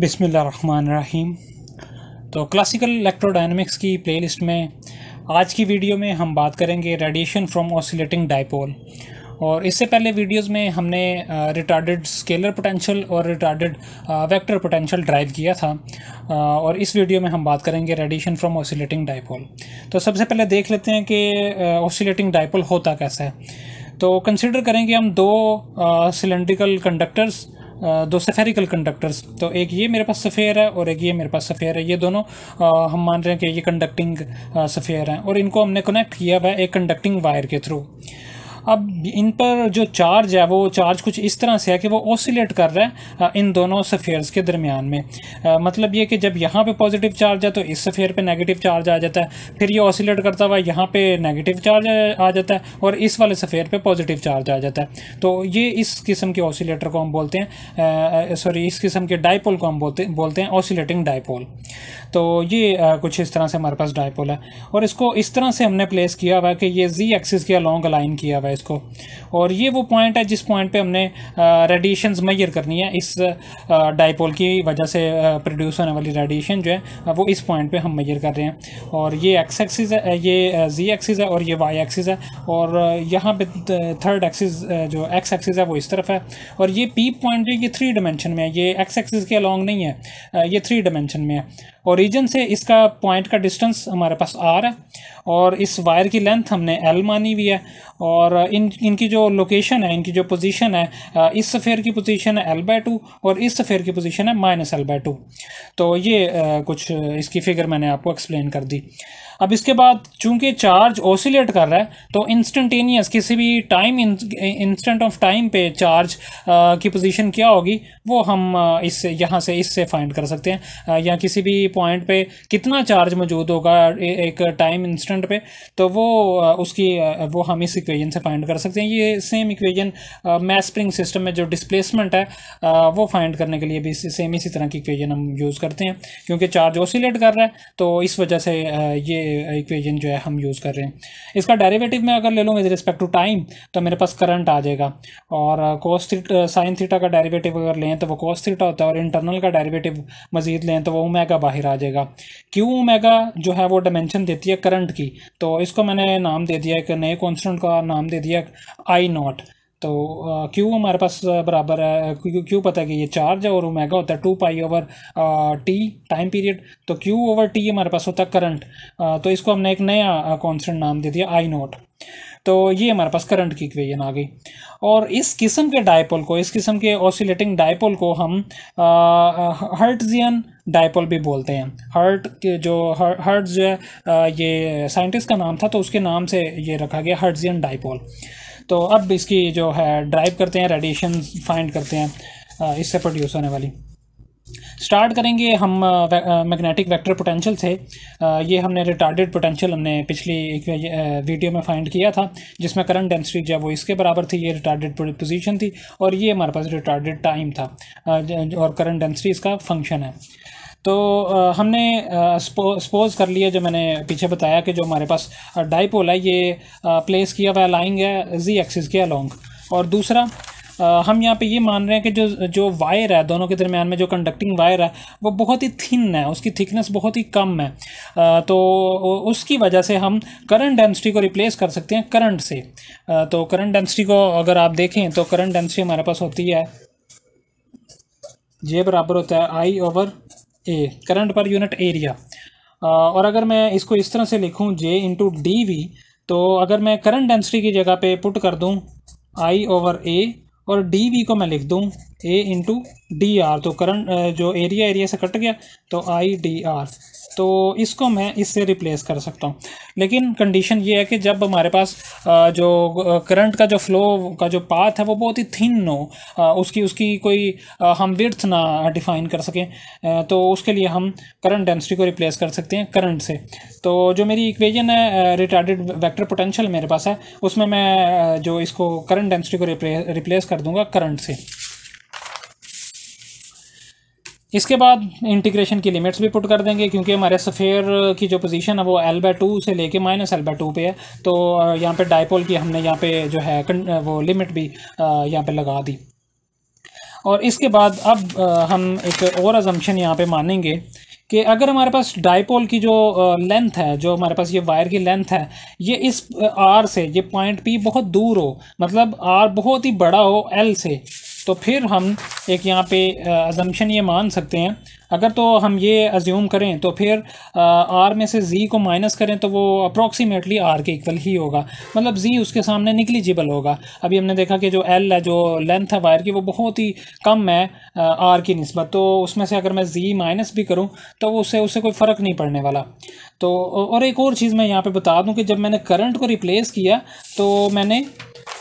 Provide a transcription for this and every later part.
बिसमीम तो classical electrodynamics की प्लेलिस्ट में आज की वीडियो में हम बात करेंगे रेडिएशन फ्रॉम ऑसिलेटिंग डाइपोल और इससे पहले वीडियोस में हमने रिटार्डेड स्केलर पोटेंशियल और रिटार्डेड वेक्टर पोटेंशियल ड्राइव किया था और इस वीडियो में हम बात करेंगे रेडिएशन फ्रॉम ऑसिलेटिंग डाइपोल तो सबसे पहले देख लेते हैं कि ऑसिलेटिंग डाइपोल होता कैसा है तो कंसिडर करेंगे हम दो सिलेंड्रिकल कंडक्टर्स दो सफेरिकल कंडक्टर्स तो एक ये मेरे पास सफ़ेयर है और एक ये मेरे पास सफ़ेयर है ये दोनों हम मान रहे हैं कि ये कंडक्टिंग सफ़ेयर हैं और इनको हमने कनेक्ट किया हुआ है एक कंडक्टिंग वायर के थ्रू अब इन पर जो चार्ज है वो चार्ज कुछ इस तरह से है कि वो ओसिलेट कर रहा है इन दोनों सफ़ेयर्स के दरमियान में आ, मतलब ये कि जब यहाँ पे पॉजिटिव चार्ज है तो इस सफ़ेयर पे नेगेटिव चार्ज आ जाता है फिर ये ओसिलेट करता हुआ यहाँ पे नेगेटिव चार्ज आ जाता है और इस वाले सफ़ेयर पे पॉजिटिव चार्ज आ जाता है तो ये इस किस्म के ओसिलेटर को हम बोलते हैं सॉरी इस किस्म के डाईपोल को हम बोलते बोलते हैं ओसिलेटिंग डाईपोल तो ये आ, कुछ इस तरह से हमारे पास डाईपोल है और इसको इस तरह से हमने प्लेस किया हुआ है कि ये जी एक्सिस के अलॉन्ग अलाइन किया हुआ है इसको और ये वो पॉइंट है जिस पॉइंट पे हमने रेडिएशन मैयर करनी है इस डायपोल की वजह से प्रोड्यूस होने वाली रेडिएशन जो है वो इस पॉइंट पे हम मैयर कर रहे हैं और ये एक्स एक्सिस है ये जी एक्सिस है और ये वाई एक्सिस है और यहाँ पे थर्ड एक्सिस जो एक्स एक्सिस है वो इस तरफ है और ये पी पॉइंट जो ये थ्री डायमेंशन में है ये एक्स एक्सिस के अलॉन्ग नहीं है ये थ्री डायमेंशन में है ओरिजिन से इसका पॉइंट का डिस्टेंस हमारे पास आर है और इस वायर की लेंथ हमने एल मानी हुई है और इन इनकी जो लोकेशन है इनकी जो पोजीशन है इस सफ़ेर की पोजीशन है एल बाई टू और इस सफ़ेर की पोजीशन है माइनस एल बाई टू तो ये कुछ इसकी फिगर मैंने आपको एक्सप्लेन कर दी अब इसके बाद चूंकि चार्ज ओसिलेट कर रहा है तो इंस्टेंटेनियस किसी भी टाइम इंस्टेंट ऑफ टाइम पे चार्ज आ, की पोजीशन क्या होगी वो हम इस यहाँ से इससे फाइंड कर सकते हैं आ, या किसी भी पॉइंट पे कितना चार्ज मौजूद होगा ए, एक टाइम इंस्टेंट पे तो वो आ, उसकी वो हम इस इक्वेजन से फाइंड कर सकते हैं ये same equation mass spring spring system में जो डिसप्लेसमेंट है वो फाइंड करने के लिए भी सेम इसी तरह की इक्वेजन हम यूज़ करते हैं क्योंकि चार्ज ओसिलेट कर रहा है तो इस वजह से ये इक्वेशन जो है हम यूज़ कर रहे हैं इसका डेरिवेटिव मैं अगर ले लूँ विद रिस्पेक्ट टू टाइम तो मेरे पास करंट आ जाएगा और कोस साइन थीटा का डेरिवेटिव अगर लें तो वो कोस थीटा होता है और इंटरनल का डेरिवेटिव मजीद लें तो वो ओमेगा बाहर आ जाएगा क्यों ओमेगा जो है वो डायमेंशन देती है करंट की तो इसको मैंने नाम दे दिया एक नए कॉन्स्टेंट का नाम दे दिया आई नॉट तो क्यू हमारे पास बराबर है क्यू क्यू पता है कि ये चार्ज है और ओमेगा होता है two pi over T time period तो क्यू ओवर टी हमारे पास होता है करंट तो इसको हमने एक नया कॉन्सेंट नाम दे दिया आई नोट तो ये हमारे पास करंट की इक्वेशन आ गई और इस किस्म के डायपोल को इस किस्म के ऑसिलेटिंग डायपोल को हम हर्टजियन डायपोल भी बोलते हैं हर्ट के जो हर, हर्ट जो है आ, ये साइंटिस्ट का नाम था तो उसके नाम से ये रखा गया हर्टजियन डायपोल तो अब इसकी जो है ड्राइव करते हैं रेडिएशन फाइंड करते हैं इससे प्रोड्यूस होने वाली स्टार्ट करेंगे हम मैग्नेटिक वेक्टर पोटेंशियल से ये हमने रिटार्डेड पोटेंशियल हमने पिछली एक वीडियो में फाइंड किया था जिसमें करंट डेंसिटी जो वो इसके बराबर थी ये रिटार्डेड पोजीशन थी और ये हमारे पास रिटार्डेड टाइम था और करंट डेंसिटी इसका फंक्शन है तो हमने सपोज कर लिया जो मैंने पीछे बताया कि जो हमारे पास डाईपोल है ये प्लेस किया हुआ लाइंग है जी एक्सिस के अलोंग और दूसरा आ, हम यहाँ पे ये मान रहे हैं कि जो जो वायर है दोनों के दरमियान में जो कंडक्टिंग वायर है वो बहुत ही थिन है उसकी थिकनेस बहुत ही कम है आ, तो उसकी वजह से हम करंट डेंसिटी को रिप्लेस कर सकते हैं करंट से आ, तो करंट डेंसिटी को अगर आप देखें तो करंट डेंसिटी हमारे पास होती है ये बराबर होता है आई ओवर ए करंट पर यूनिट एरिया और अगर मैं इसको इस तरह से लिखूं जे इंटू डी वी तो अगर मैं करंट डेंसिटी की जगह पे पुट कर दूं आई ओवर ए और डी वी को मैं लिख दूं ए इंटू डी आर तो करंट जो एरिया एरिया से कट गया तो आई डी आर तो इसको मैं इससे रिप्लेस कर सकता हूँ लेकिन कंडीशन ये है कि जब हमारे पास जो करंट का जो फ्लो का जो पाथ है वो बहुत ही थिन हो उसकी उसकी कोई हम विर्थ ना डिफ़ाइन कर सकें तो उसके लिए हम करंट डेंसिटी को रिप्लेस कर सकते हैं करंट से तो जो मेरी इक्वेजन है रिटार्डेड वैक्टर पोटेंशियल मेरे पास है उसमें मैं जो इसको करंट डेंसिटी को रिप्लेस कर दूँगा करंट से इसके बाद इंटीग्रेशन की लिमिट्स भी पुट कर देंगे क्योंकि हमारे सफ़ेयर की जो पोजीशन है वो एल बाय टू से लेके माइनस एल बाय टू पे है तो यहाँ पे डायपोल की हमने यहाँ पे जो है वो लिमिट भी यहाँ पे लगा दी और इसके बाद अब हम एक और अजम्पन यहाँ पे मानेंगे कि अगर हमारे पास डायपोल की जो लेंथ है जो हमारे पास ये वायर की लेंथ है ये इस आर से ये पॉइंट पी बहुत दूर हो मतलब आर बहुत ही बड़ा हो एल से तो फिर हम एक यहाँ पे अजम्पन ये मान सकते हैं अगर तो हम ये अज्यूम करें तो फिर आर में से जी को माइनस करें तो वो अप्रॉक्सीमेटली आर के इक्वल ही होगा मतलब जी उसके सामने जिबल होगा अभी हमने देखा कि जो एल है जो लेंथ है वायर की वो बहुत ही कम है आर की नस्बत तो उसमें से अगर मैं जी माइनस भी करूँ तो उससे उससे कोई फ़र्क नहीं पड़ने वाला तो और एक और चीज़ मैं यहाँ पर बता दूँ कि जब मैंने करंट को रिप्लेस किया तो मैंने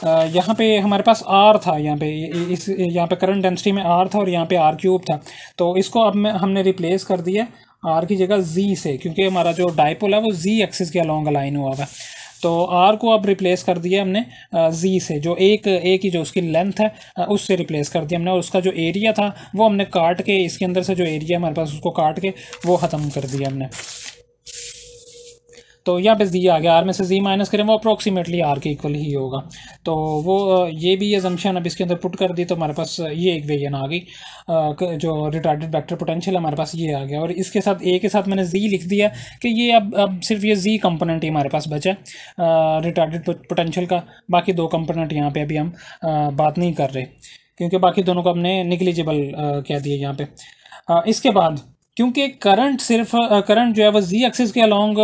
यहाँ पे हमारे पास आर था यहाँ पे इस यहाँ पे करंट डेंसिटी में आर था और यहाँ पे आर क्यूब था तो इसको अब हमने रिप्लेस कर दिया आर की जगह जी से क्योंकि हमारा जो डाइपोल है वो जी एक्सिस के अलॉन्ग अलाइन हुआ हुआ तो आर को अब रिप्लेस कर दिया हमने जी से जो एक ए की जो उसकी लेंथ है उससे रिप्लेस कर दिया हमने और उसका जो एरिया था वो हमने काट के इसके अंदर से जो एरिया हमारे पास उसको काट के वो ख़त्म कर दिया हमने तो यहाँ पे जी आ गया आर में से जी माइनस करें वो अप्रोक्सीमेटली आर के इक्वल ही होगा तो वो ये भी एजम्पन अब इसके अंदर पुट कर दी तो हमारे पास ये एक वेजन आ गई जो रिटार्डेड वेक्टर पोटेंशियल हमारे पास ये आ गया और इसके साथ ए के साथ मैंने जी लिख दिया कि ये अब अब सिर्फ ये जी कंपोनेंट ही हमारे पास बचा रिटार्डेड पोटेंशियल का बाकी दो कंपोनेंट यहाँ पर अभी हम बात नहीं कर रहे क्योंकि बाकी दोनों को हमने निगलिजिबल कह दिया यहाँ पर इसके बाद क्योंकि करंट सिर्फ करंट जो है वो जी एक्सिस के अलॉन्ग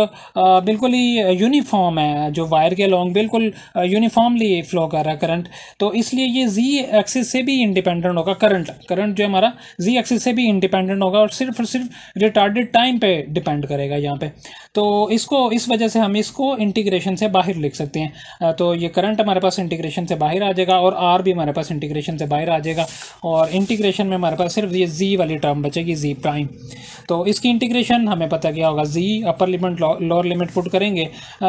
बिल्कुल ही यूनिफॉर्म है जो वायर के अलॉन्ग बिल्कुल यूनिफॉर्मली फ्लो कर रहा है करंट तो इसलिए ये जी एक्सिस से भी इंडिपेंडेंट होगा करंट करंट जो है हमारा जी एक्सिस से भी इंडिपेंडेंट होगा और सिर्फ और सिर्फ रिटार्डेड टाइम पे डिपेंड करेगा यहाँ पे तो इसको इस वजह से हम इसको इंटीग्रेशन से बाहर लिख सकते हैं तो ये करंट हमारे पास इंटीग्रेशन से बाहर आ जाएगा और आर भी हमारे पास इंटीग्रेशन से बाहर आ जाएगा और इंटीग्रेशन में हमारे पास सिर्फ ये जी वाली टर्म बचेगी जी प्राइम तो इसकी इंटीग्रेशन हमें पता क्या होगा Z upper limit lower limit put करेंगे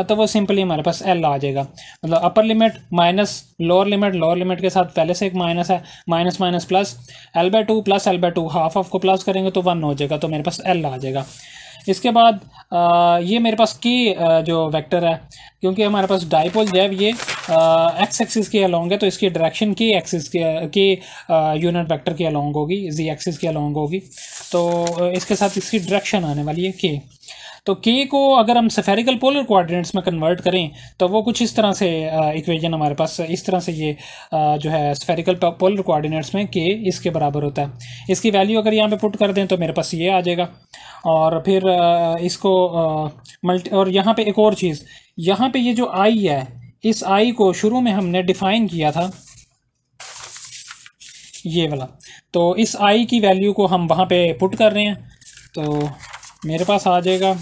तो वो सिंपली हमारे पास एल आ जाएगा मतलब upper limit minus lower limit lower limit के साथ पहले से एक माइनस है minus minus plus L by two plus L by two half of को प्लस करेंगे तो वन हो जाएगा तो मेरे पास एल आ जाएगा इसके बाद आ, ये मेरे पास की जो वेक्टर है क्योंकि हमारे पास डाइपोल जैव ये एक्स एक्सिस के अलॉन्ग है तो इसकी डायरेक्शन के एक्सिस के के यूनिट वेक्टर के अलॉन्ग होगी जी एक्सिस के अलॉन्ग होगी तो इसके साथ इसकी डायरेक्शन आने वाली है के तो के को अगर हम सफेरिकल पोलर कोऑर्डिनेट्स में कन्वर्ट करें तो वो कुछ इस तरह से इक्वेजन हमारे पास इस तरह से ये आ, जो है सफेरिकल पोलर कोऑर्डिनेट्स में के इसके बराबर होता है इसकी वैल्यू अगर यहाँ पे पुट कर दें तो मेरे पास ये आ जाएगा और फिर आ, इसको मल्टी और यहाँ पर एक और चीज़ यहाँ पर ये जो आई है इस आई को शुरू में हमने डिफाइन किया था ये वाला तो इस आई की वैल्यू को हम वहाँ पे पुट कर रहे हैं तो मेरे पास आ जाएगा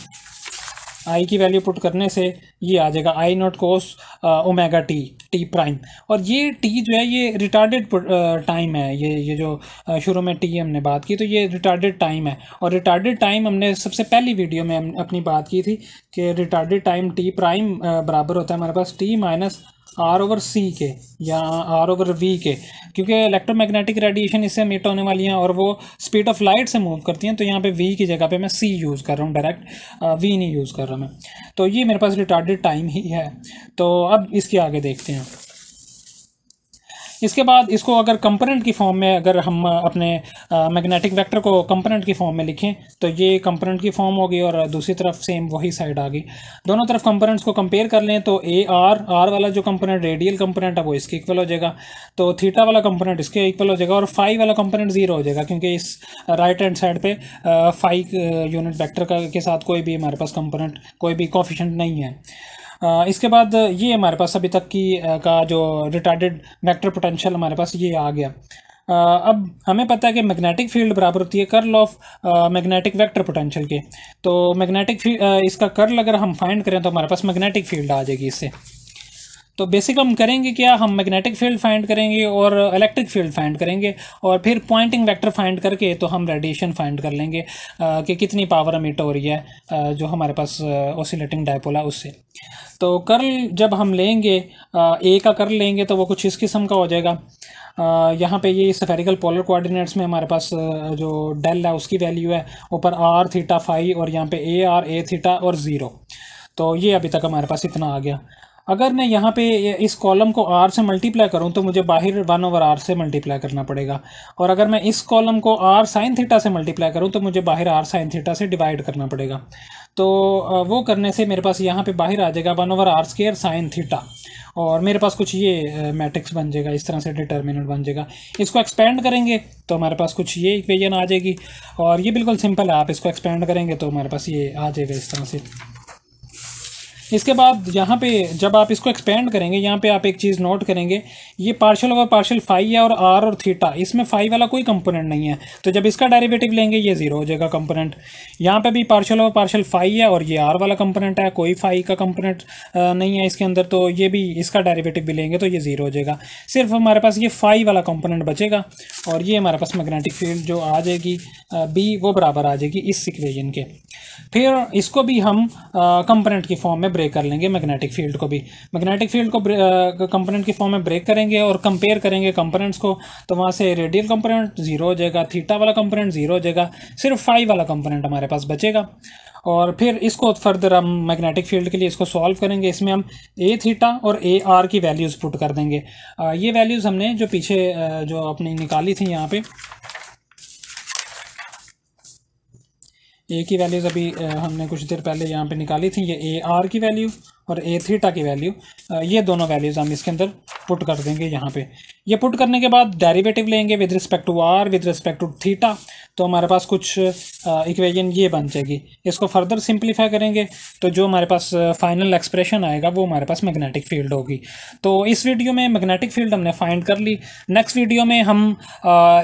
आई की वैल्यू पुट करने से ये आ जाएगा I naught cos omega T T prime और ये टी जो है ये रिटार्डेड टाइम है ये ये जो शुरू में टी हमने बात की तो ये रिटार्डेड टाइम है और रिटार्डेड टाइम हमने सबसे पहली वीडियो में अपनी बात की थी कि रिटार्डेड टाइम टी प्राइम बराबर होता है हमारे पास T minus R over C के या आर ओवर वी के क्योंकि इलेक्ट्रोमैग्नेटिक रेडिएशन इससे मीट होने वाली हैं और वो स्पीड ऑफ लाइट से मूव करती हैं तो यहाँ पे वी की जगह पे मैं सी यूज़ कर रहा हूँ डायरेक्ट वी नहीं यूज़ कर रहा मैं तो ये मेरे पास रिटार्डेड टाइम ही है तो अब इसके आगे देखते हैं इसके बाद इसको अगर कंपोनेंट की फॉर्म में अगर हम अपने मैग्नेटिक वेक्टर को कंपोनेंट की फॉर्म में लिखें तो ये कंपोनेंट की फॉर्म होगी और दूसरी तरफ सेम वही साइड आ गई दोनों तरफ कंपोनेंट्स को कंपेयर कर लें तो ए आर आर वाला जो कंपोनेंट रेडियल कंपोनेंट है वो इसके इक्वल हो जाएगा तो थीटा वाला कंपोनेंट इसके इक्वल हो जाएगा और फाइव वाला कंपोनेंट जीरो हो जाएगा क्योंकि इस राइट हैंड साइड पर फाइव यूनिट वैक्टर का के साथ कोई भी हमारे पास कंपोनेंट कोई भी कॉफिशेंट नहीं है इसके बाद ये हमारे पास अभी तक की का जो रिटार्डेड वेक्टर पोटेंशियल हमारे पास ये आ गया अब हमें पता है कि मैग्नेटिक फील्ड बराबर होती है curl of magnetic vector potential के तो मैग्नेटिक फील्ड इसका कर्ल अगर हम फाइंड करें तो हमारे पास मैग्नेटिक फील्ड आ जाएगी इससे तो बेसिक हम करेंगे क्या हम मैग्नेटिक फील्ड फाइंड करेंगे और इलेक्ट्रिक फील्ड फाइंड करेंगे और फिर पॉइंटिंग वेक्टर फाइंड करके तो हम रेडिएशन फाइंड कर लेंगे कि कितनी पावर अमिट हो रही है जो हमारे पास ओसिलेटिंग डायपोला उससे तो कर्ल जब हम लेंगे ए का कर्ल लेंगे तो वो कुछ इस किस्म का हो जाएगा यहाँ पे ये सफेरिकल पोलर कोऑर्डिनेट्स में हमारे पास जो डेल है उसकी वैल्यू है ऊपर आर थीटा फाइव और यहाँ पे ए आर ए थीटा और ज़ीरो तो ये अभी तक हमारे पास इतना आ गया अगर मैं यहाँ पे इस कॉलम को आर से मल्टीप्लाई करूँ तो मुझे बाहर वन ओवर आर से मल्टीप्लाई करना पड़ेगा और अगर मैं इस कॉलम को आर साइन थीटा से मल्टीप्लाई करूँ तो मुझे बाहर आर साइन थीटा से डिवाइड करना पड़ेगा तो वो करने से मेरे पास यहाँ पे बाहर आ जाएगा one over R square sine theta और मेरे पास कुछ ये मैट्रिक्स बन जाएगा इस तरह से डिटर्मिनेंट बन जाएगा इसको एक्सपेंड करेंगे तो हमारे पास कुछ ये इक्वेजन आ जाएगी और ये बिल्कुल सिंपल है आप इसको एक्सपेंड करेंगे तो हमारे पास ये आ जाएगा इस तरह से इसके बाद यहाँ पे जब आप इसको एक्सपेंड करेंगे यहाँ पे आप एक चीज़ नोट करेंगे ये पार्शल ओवर पार्शल फाइव है और आर और थीटा इसमें फाइव वाला कोई कंपोनेंट नहीं है तो जब इसका डेरिवेटिव लेंगे ये जीरो हो जाएगा कंपोनेंट यहाँ पे भी पार्शल ओवर पार्शल फाइव है और ये आर वाला कंपोनेंट है कोई फाइव का कंपोनेंट नहीं है इसके अंदर तो ये भी इसका डायरेवेटिव भी लेंगे तो ये जीरो हो जाएगा सिर्फ हमारे पास ये फाइव वाला कंपोनेंट बचेगा और ये हमारे पास मैग्नेटिक फील्ड जो आ जाएगी बी वो बराबर आ जाएगी इस इक्वेजन के फिर इसको भी हम कंपोनेंट की फॉर्म में ब्रेक ब्रेक कर लेंगे मैग्नेटिक फील्ड को भी मैग्नेटिक फील्ड को कंपोनेंट की फॉर्म में ब्रेक करेंगे और कंपेयर करेंगे कंपोनेंट्स को तो वहाँ से रेडियल कंपोनेंट जीरो हो जाएगा थीटा वाला कंपोनेंट जीरो हो जाएगा सिर्फ फाइव वाला कंपोनेंट हमारे पास बचेगा और फिर इसको फर्दर हम मैग्नेटिक फील्ड के लिए इसको सॉल्व करेंगे इसमें हम ए थीटा और ए आर की वैल्यूज़ पुट कर देंगे ये वैल्यूज़ हमने जो पीछे जो अपनी निकाली थी यहाँ पे ए की वैल्यूज़ अभी हमने कुछ देर पहले यहाँ पे निकाली थी ये ए आर की वैल्यू और ए थीटा की वैल्यू ये दोनों वैल्यूज़ हम इसके अंदर पुट कर देंगे यहाँ पे ये पुट करने के बाद डेरिवेटिव लेंगे with respect to R with respect to theta तो हमारे पास कुछ इक्वेशन ये बन जाएगी इसको फर्दर सिंप्लीफाई करेंगे तो जो हमारे पास फाइनल एक्सप्रेशन आएगा वो हमारे पास मैग्नेटिक फील्ड होगी तो इस वीडियो में मैग्नेटिक फील्ड हमने फाइंड कर ली नेक्स्ट वीडियो में हम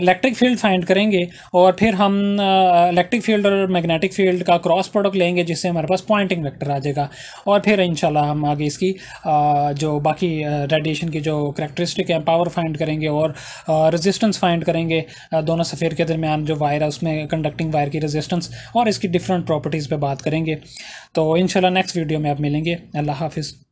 इलेक्ट्रिक फील्ड फाइंड करेंगे और फिर हम इलेक्ट्रिक फील्ड और मैग्नेटिक फील्ड का क्रॉस प्रोडक्ट लेंगे जिससे हमारे पास पॉइंटिंग वैक्टर आ जाएगा और फिर इनशा इंशाल्लाह हम आगे इसकी जो बाकी रेडिएशन की जो करेक्टरिस्टिक है पावर फाइंड करेंगे और रेजिस्टेंस फाइंड करेंगे दोनों सफ़ेर के दरमियान जो वायर है उसमें कंडक्टिंग वायर की रेजिस्टेंस और इसकी डिफरेंट प्रॉपर्टीज़ पर बात करेंगे तो इंशाल्लाह नेक्स्ट वीडियो में आप मिलेंगे अल्लाह हाफिज़